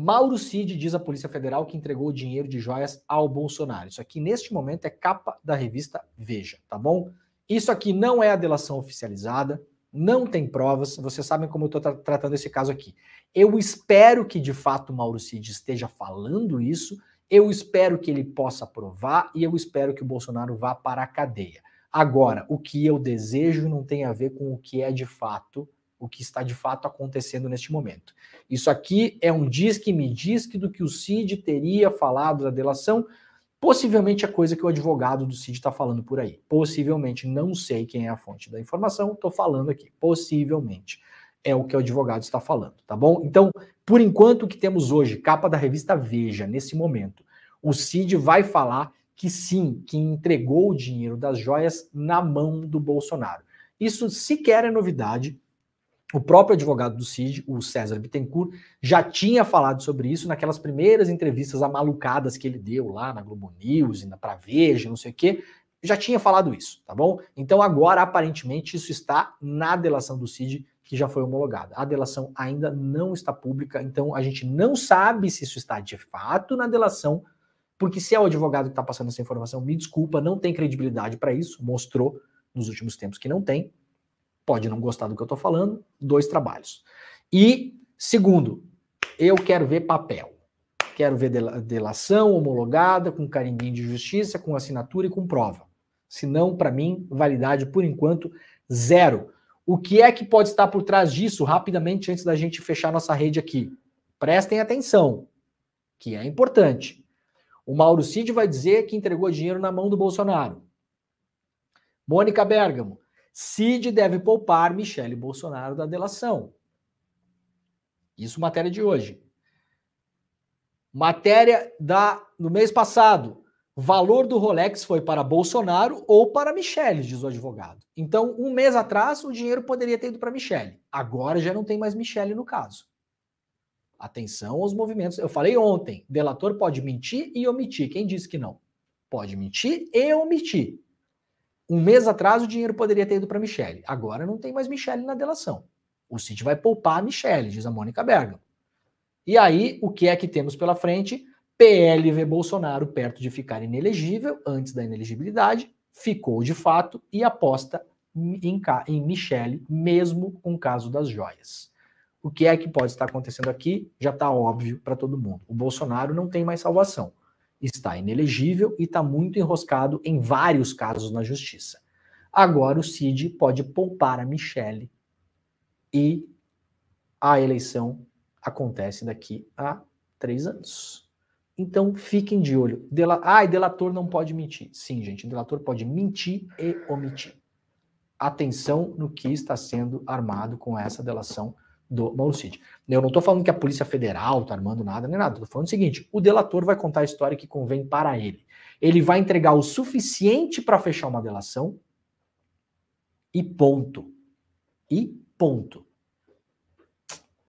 Mauro Cid diz à Polícia Federal que entregou o dinheiro de joias ao Bolsonaro. Isso aqui, neste momento, é capa da revista Veja, tá bom? Isso aqui não é a delação oficializada, não tem provas. Vocês sabem como eu estou tra tratando esse caso aqui. Eu espero que, de fato, Mauro Cid esteja falando isso, eu espero que ele possa provar e eu espero que o Bolsonaro vá para a cadeia. Agora, o que eu desejo não tem a ver com o que é de fato o que está de fato acontecendo neste momento. Isso aqui é um diz que me diz que do que o Cid teria falado da delação, possivelmente é coisa que o advogado do Cid está falando por aí. Possivelmente, não sei quem é a fonte da informação, estou falando aqui. Possivelmente é o que o advogado está falando, tá bom? Então, por enquanto, o que temos hoje, capa da revista Veja, nesse momento, o Cid vai falar que sim, que entregou o dinheiro das joias na mão do Bolsonaro. Isso sequer é novidade, o próprio advogado do CID, o César Bittencourt, já tinha falado sobre isso naquelas primeiras entrevistas amalucadas que ele deu lá na Globo News, na Praveja, não sei o quê. Já tinha falado isso, tá bom? Então agora, aparentemente, isso está na delação do CID, que já foi homologada. A delação ainda não está pública, então a gente não sabe se isso está de fato na delação, porque se é o advogado que está passando essa informação, me desculpa, não tem credibilidade para isso, mostrou nos últimos tempos que não tem, Pode não gostar do que eu estou falando, dois trabalhos. E, segundo, eu quero ver papel. Quero ver delação homologada, com carimbinho de justiça, com assinatura e com prova. Senão, para mim, validade por enquanto zero. O que é que pode estar por trás disso, rapidamente, antes da gente fechar nossa rede aqui? Prestem atenção, que é importante. O Mauro Cid vai dizer que entregou dinheiro na mão do Bolsonaro. Mônica Bergamo, Cid deve poupar Michele Bolsonaro da delação. Isso matéria de hoje. Matéria da no mês passado. Valor do Rolex foi para Bolsonaro ou para Michele, diz o advogado. Então, um mês atrás, o dinheiro poderia ter ido para Michele. Agora já não tem mais Michele no caso. Atenção aos movimentos. Eu falei ontem: delator pode mentir e omitir. Quem disse que não? Pode mentir e omitir. Um mês atrás o dinheiro poderia ter ido para Michele. Agora não tem mais Michele na delação. O City vai poupar a Michele, diz a Mônica Bergamo. E aí, o que é que temos pela frente? PLV Bolsonaro perto de ficar inelegível, antes da inelegibilidade, ficou de fato e aposta em, em Michele, mesmo com o caso das joias. O que é que pode estar acontecendo aqui já está óbvio para todo mundo. O Bolsonaro não tem mais salvação está inelegível e está muito enroscado em vários casos na justiça. Agora o Cid pode poupar a Michele e a eleição acontece daqui a três anos. Então fiquem de olho. Dela... Ah, e delator não pode mentir. Sim, gente, delator pode mentir e omitir. Atenção no que está sendo armado com essa delação do Mauro Cid. Eu não estou falando que a Polícia Federal está armando nada, nem nada. Estou falando o seguinte: o delator vai contar a história que convém para ele. Ele vai entregar o suficiente para fechar uma delação e ponto. E ponto.